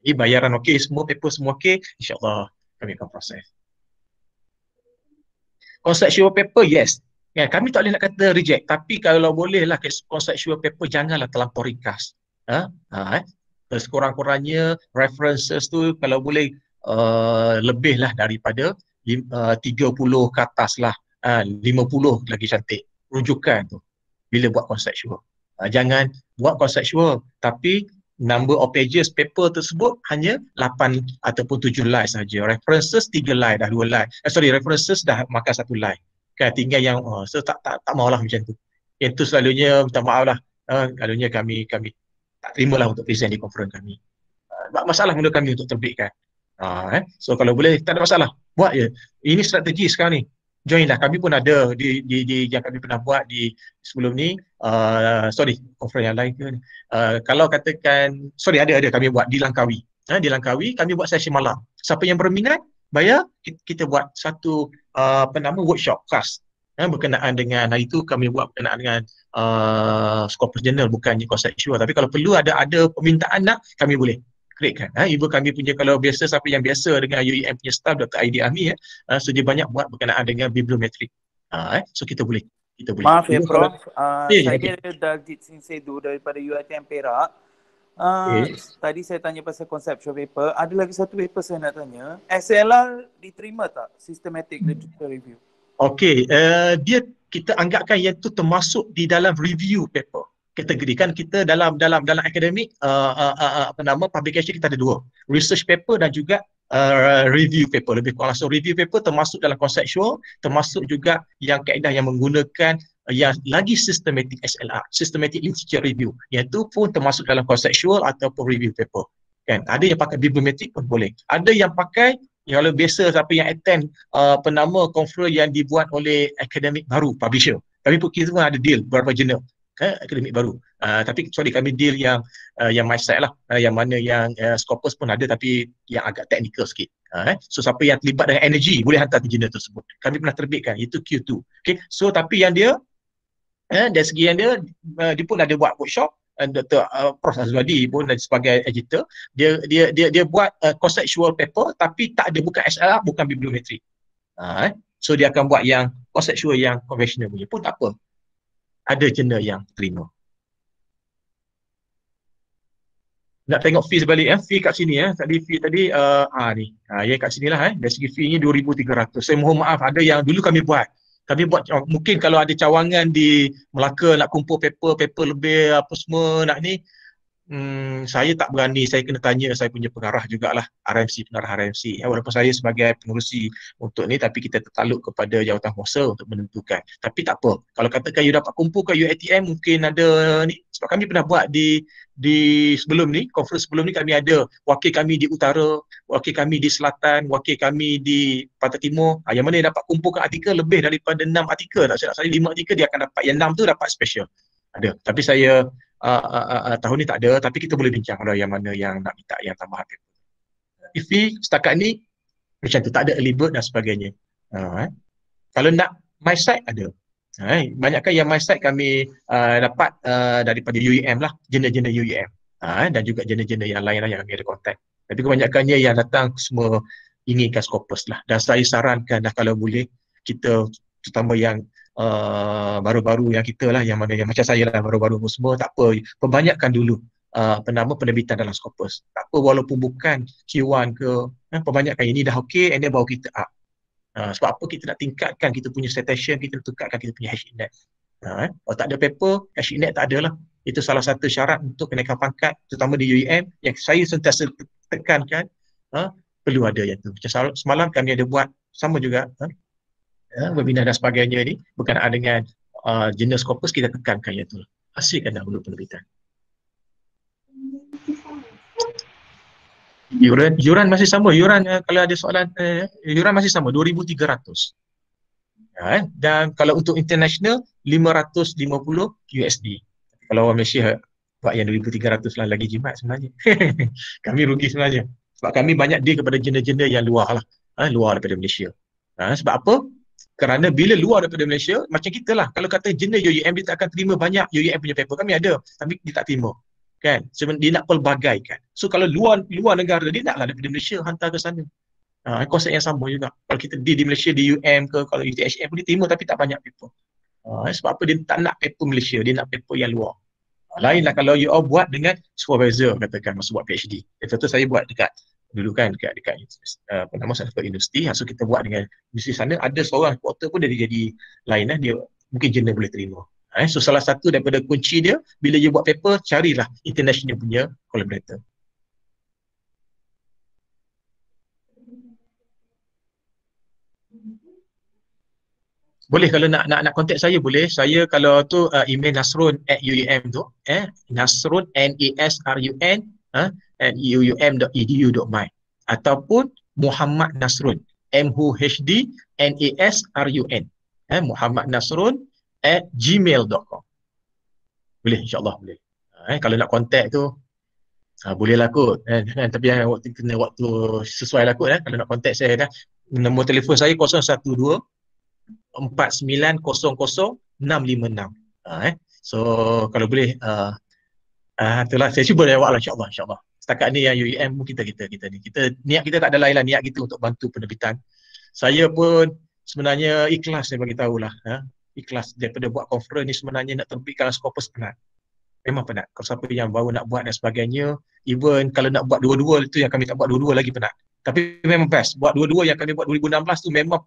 jadi bayaran okey, semua paper semua okey, insyaAllah kami akan proses. Conceptual paper, yes. Ya, kami tak boleh nak kata reject, tapi kalau bolehlah lah conceptual paper janganlah terlampau ringkas. Ha? Ha, eh? Terus kurang-kurangnya references tu kalau boleh uh, eh, lebih lah daripada eh, uh, 30 ke atas lah, ha, uh, 50 lagi cantik rujukan tu bila buat conceptual. Uh, jangan buat conceptual tapi number of pages paper tersebut hanya 8 ataupun 7 line saja. References 3 line dah 2 line. Eh, sorry, references dah makan satu line. Kan tinggal yang uh, so tak tak tak maulah macam tu. Yang tu selalunya minta maaf lah. Uh, selalunya kami kami tak terimalah untuk present di conference kami. Uh, masalah menurut kami untuk terbitkan. Uh, eh. So kalau boleh tak ada masalah. Buat je. Ini strategi sekarang ni. Join lah kami pun ada di, di, di yang kami pernah buat di sebelum ni uh, sorry offer yang lain ke uh, kalau katakan sorry ada ada kami buat di Langkawi ha, di Langkawi kami buat sesi malam siapa yang berminat bayar kita buat satu uh, apa nama workshop khas ha, berkenaan dengan hari itu kami buat berkenaan dengan uh, scope general bukannya konseptual tapi kalau perlu ada ada permintaan nak kami boleh create kan. Ha, ibu kami punya kalau biasa siapa yang biasa dengan UEM punya staff Dr. Aidi Ami ya. Eh, ha, so dia banyak buat berkenaan dengan bibliometrik. Ha, eh. So kita boleh. Kita boleh. Maaf ya Prof. Uh, ah, yeah, ya, saya okay. Daljit Singh Sedu daripada UITM Perak. Uh, yes. Tadi saya tanya pasal conceptual paper. Ada lagi satu paper saya nak tanya. SLR diterima tak? Systematic hmm. Literature Review. Okay. Uh, eh, dia kita anggapkan yang tu termasuk di dalam review paper kategori kan kita dalam dalam dalam akademik uh, uh, uh, uh, apa nama publication kita ada dua research paper dan juga uh, review paper lebih kurang so review paper termasuk dalam conceptual termasuk juga yang kaedah yang menggunakan uh, yang lagi systematic SLR, systematic literature review iaitu pun termasuk dalam conceptual ataupun review paper kan ada yang pakai bibliometric pun boleh ada yang pakai yang lebih biasa siapa yang attend uh, penama conference yang dibuat oleh akademik baru publisher tapi pun kita pun ada deal berapa jenis eh, akademik baru. Uh, tapi sorry kami deal yang uh, yang my side lah. Uh, yang mana yang uh, scopus pun ada tapi yang agak teknikal sikit. Uh, eh. So siapa yang terlibat dengan energy boleh hantar ke jenis tersebut. Kami pernah terbitkan itu Q2. Okay. So tapi yang dia eh, dari segi yang dia, uh, dia pun ada buat workshop Dr. Uh, Prof. Azwadi pun dan sebagai editor dia dia dia dia buat uh, conceptual paper tapi tak ada bukan SLR bukan bibliometri. Uh, eh. So dia akan buat yang conceptual yang conventional punya pun tak apa ada jenayah yang terima. Nak tengok fee sebalik eh. Fee kat sini eh. Tadi fee tadi uh, ah ni. Ah, ya kat sini sinilah eh. Dari segi fee ni 2300. Saya mohon maaf ada yang dulu kami buat. Kami buat oh, mungkin kalau ada cawangan di Melaka nak kumpul paper, paper lebih apa semua nak ni. Hmm, saya tak berani, saya kena tanya saya punya pengarah jugalah RMC, pengarah RMC ya, Walaupun saya sebagai pengurusi untuk ni tapi kita tertaluk kepada jawatan kuasa untuk menentukan Tapi tak apa, kalau katakan you dapat kumpulkan UATM mungkin ada ni Sebab kami pernah buat di di sebelum ni, conference sebelum ni kami ada wakil kami di utara Wakil kami di selatan, wakil kami di patah timur ha, Yang mana yang dapat kumpulkan artikel lebih daripada enam artikel tak saya nak saya lima artikel dia akan dapat, yang enam tu dapat special ada. Tapi saya uh, uh, uh, tahun ni tak ada tapi kita boleh bincang ada yang mana yang nak minta yang tambah paper. TV setakat ni macam tu tak ada early bird dan sebagainya. Uh, eh. Kalau nak my site ada. Hai, ah, eh. banyakkan yang my site kami uh, dapat uh, daripada UEM lah, jenis-jenis UEM. Uh, eh. dan juga jenis-jenis yang lain lah yang kami ada contact. Tapi kebanyakannya yang datang semua inginkan Scopus lah. Dan saya sarankan dah kalau boleh kita terutama yang uh, baru-baru yang kita lah yang mana yang macam saya lah baru-baru semua tak apa perbanyakkan dulu uh, penama penerbitan dalam skopus. tak apa walaupun bukan Q1 ke eh, perbanyakkan ini dah okay and then baru kita up uh, ah. ah, sebab apa kita nak tingkatkan kita punya citation kita nak tingkatkan kita punya hash index ah, eh. oh, tak ada paper hash index tak ada lah itu salah satu syarat untuk kenaikan pangkat terutama di UEM yang saya sentiasa tekankan uh, perlu ada yang tu. semalam kami ada buat sama juga uh, ya, webinar dan sebagainya ni berkenaan dengan uh, jenis corpus kita tekankan iaitu hasilkan dahulu penerbitan. Yuran, yuran masih sama. Yuran uh, kalau ada soalan, uh, yuran masih sama, 2,300. Ya, ha, eh? dan kalau untuk international, 550 USD. Kalau orang Malaysia buat yang 2,300 lah lagi jimat sebenarnya. kami rugi sebenarnya. Sebab kami banyak deal kepada jenis-jenis yang luar lah. Ha, luar daripada Malaysia. Ha, sebab apa? kerana bila luar daripada Malaysia macam kita lah kalau kata jenis UUM e dia tak akan terima banyak UUM e punya paper kami ada tapi dia tak terima kan so, dia nak pelbagaikan so kalau luar luar negara dia naklah daripada Malaysia hantar ke sana ha, eh, konsep yang sama juga kalau kita di, di Malaysia di UM ke kalau UTHM pun dia terima tapi tak banyak paper ha, eh, sebab apa dia tak nak paper Malaysia dia nak paper yang luar ha, lainlah kalau you all buat dengan supervisor katakan masa buat PhD. tu saya buat dekat dulu kan dekat dekat eh, apa uh, nama sektor industri ha, so kita buat dengan industri sana ada seorang supporter pun dia jadi lain lah dia mungkin jenis boleh terima ha, eh. so salah satu daripada kunci dia bila dia buat paper carilah international punya collaborator Boleh kalau nak nak nak contact saya boleh. Saya kalau tu uh, email nasrun at UUM tu. Eh? Nasrun, N-A-S-R-U-N, eh? at uum.edu.my ataupun Muhammad Nasrun M U H D N A S R U N eh Muhammad Nasrun at gmail.com boleh insyaallah boleh eh kalau nak contact tu ah, boleh lah kot eh, jangan tapi yang eh, waktu kena waktu sesuai lah kot eh kalau nak contact saya dah eh. nombor telefon saya 012 49 4900656 ah, eh so kalau boleh ah, ah itulah saya cuba jawab lah insyaallah insyaallah setakat ni yang UEM pun kita kita kita ni. Kita niat kita tak ada lain lah niat kita untuk bantu penerbitan. Saya pun sebenarnya ikhlas saya bagi tahu lah. Ha? Ikhlas daripada buat conference ni sebenarnya nak terbitkan Scopus penat. Memang penat. Kalau siapa yang baru nak buat dan sebagainya, even kalau nak buat dua-dua itu yang kami tak buat dua-dua lagi penat. Tapi memang best. Buat dua-dua yang kami buat 2016 tu memang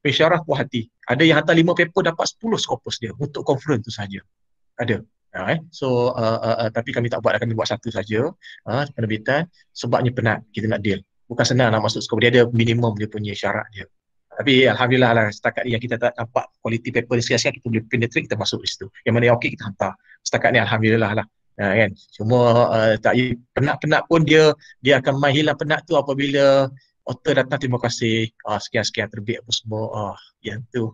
pesyarah puas hati. Ada yang hantar lima paper dapat sepuluh Scopus dia untuk conference tu saja. Ada. Ah, eh. So, uh, uh, uh, tapi kami tak buat, kami buat satu saja uh, penerbitan sebabnya penat kita nak deal. Bukan senang nak masuk skop. Dia ada minimum dia punya syarat dia. Tapi ya, Alhamdulillah lah setakat ni yang kita tak dapat quality paper ni sekarang kita boleh penetrate kita masuk di situ. Yang mana yang okey kita hantar. Setakat ni Alhamdulillah lah. Ha, kan? Cuma uh, tak penat-penat pun dia dia akan main hilang penat tu apabila author datang terima kasih. Uh, sekian-sekian terbit apa semua. Uh, yang tu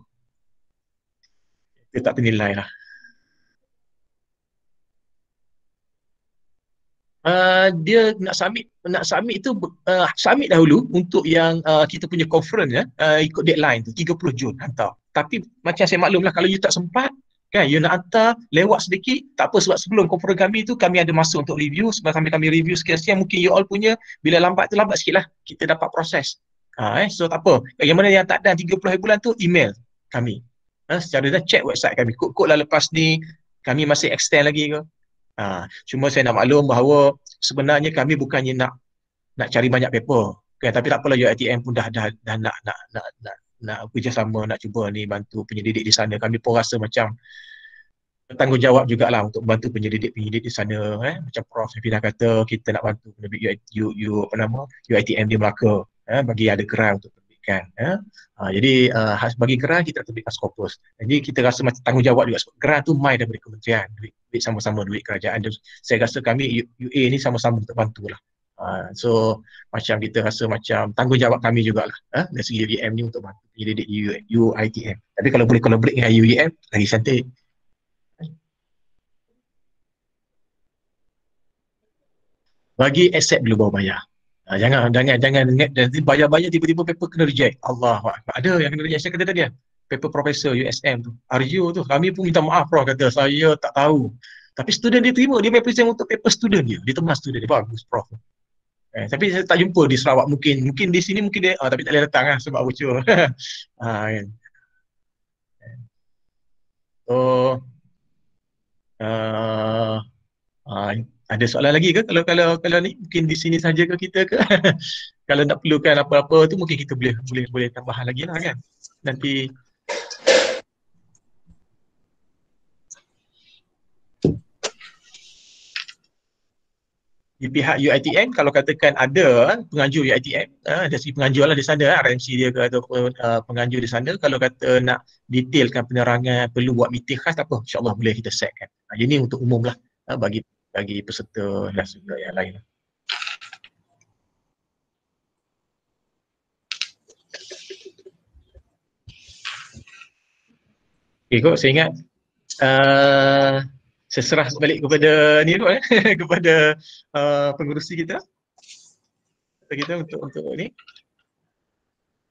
dia tak penilai lah. uh, dia nak submit nak submit tu uh, submit dahulu untuk yang uh, kita punya conference ya uh, ikut deadline tu 30 Jun hantar tapi macam saya maklumlah kalau you tak sempat kan you nak hantar lewat sedikit tak apa sebab sebelum conference kami tu kami ada masa untuk review sebab kami kami review sekali yang mungkin you all punya bila lambat tu lambat sikitlah kita dapat proses ha, eh so tak apa bagaimana yang tak dan 30 hari bulan tu email kami ha, secara dah check website kami kok-koklah lepas ni kami masih extend lagi ke Ha, cuma saya nak maklum bahawa sebenarnya kami bukannya nak nak cari banyak paper. Okay, tapi tak apalah UITM pun dah dah, dah nak, nak nak nak nak nak kerjasama nak cuba ni bantu penyelidik di sana. Kami pun rasa macam tanggungjawab jugalah untuk bantu penyelidik-penyelidik di sana eh macam prof Safina kata kita nak bantu penyelidik UIT, UITM di Melaka eh bagi ada grant untuk kan ya ha, jadi uh, bagi gerah kita terbitkan skopus jadi kita rasa macam tanggungjawab juga gerah tu main daripada kementerian duit, duit sama-sama duit kerajaan jadi, saya rasa kami UA ni sama-sama untuk bantulah ha, so macam kita rasa macam tanggungjawab kami jugalah eh dari segi UEM ni untuk bantu penyelidik UITM tapi kalau boleh collaborate dengan UEM lagi santai. bagi aset dulu bawa bayar Ha, jangan, jangan, jangan, nanti bayar-bayar tiba-tiba paper kena reject. Allah, ada yang kena reject. Saya kata tadi, paper professor USM tu, RU tu. Kami pun minta maaf, Prof. Kata, saya tak tahu. Tapi student dia terima, dia paper present untuk paper student dia. Dia teman student dia, bagus, Prof. Eh, tapi saya tak jumpa di Sarawak mungkin. Mungkin di sini mungkin dia, ah, tapi tak boleh datang lah sebab bucu. ha, ah, kan. Eh. So, uh, uh, ada soalan lagi ke kalau kalau kalau ni mungkin di sini saja ke kita ke kalau nak perlukan apa-apa tu mungkin kita boleh boleh boleh tambahan lagi lah kan nanti di pihak UITM kalau katakan ada eh, penganjur UITM uh, eh, ada si penganjur lah di sana eh, RMC dia ke ataupun uh, penganjur di sana kalau kata nak detailkan penerangan perlu buat meeting khas tak apa insyaAllah boleh kita setkan uh, ah, ini untuk umum lah bagi bagi peserta dan juga yang lain. Okey kot saya ingat uh, saya serah balik kepada ni kot eh, kepada uh, pengurusi kita kita untuk untuk ni.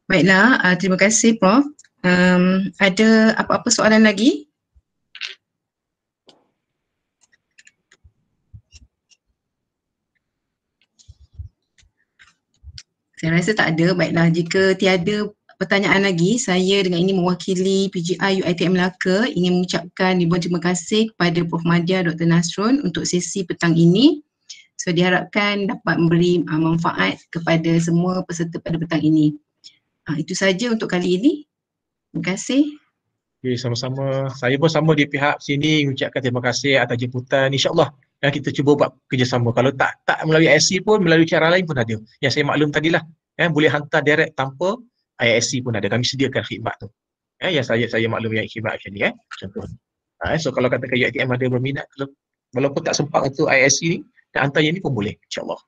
Baiklah, uh, terima kasih Prof. Um, ada apa-apa soalan lagi Saya rasa tak ada. Baiklah, jika tiada pertanyaan lagi, saya dengan ini mewakili PGI UiTM Melaka ingin mengucapkan ribuan terima kasih kepada Prof. Madia Dr. Nasrun untuk sesi petang ini. So diharapkan dapat memberi uh, manfaat kepada semua peserta pada petang ini. Uh, itu saja untuk kali ini. Terima kasih. Okay, sama-sama. Saya pun sama di pihak sini mengucapkan terima kasih atas jemputan. InsyaAllah dan kita cuba buat kerjasama. Kalau tak tak melalui IRC pun melalui cara lain pun ada. Yang saya maklum tadilah, ya, boleh hantar direct tanpa IRC pun ada. Kami sediakan khidmat tu. Ya, yang saya saya maklum yang khidmat macam ni eh. Contoh. Ha, eh, so kalau katakan UITM ada berminat walaupun tak sempat untuk IRC ni dan hantar yang ni pun boleh insyaAllah.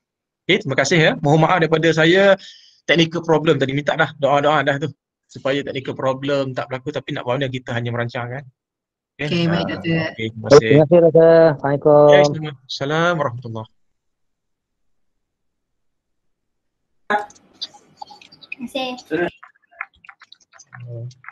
Okay, terima kasih ya. Mohon maaf daripada saya technical problem tadi minta dah doa-doa dah tu supaya technical problem tak berlaku tapi nak bawa kita hanya merancang kan. Okay, okay terima kasih. Terima kasih Assalamualaikum. Assalamualaikum warahmatullahi wabarakatuh. Terima kasih.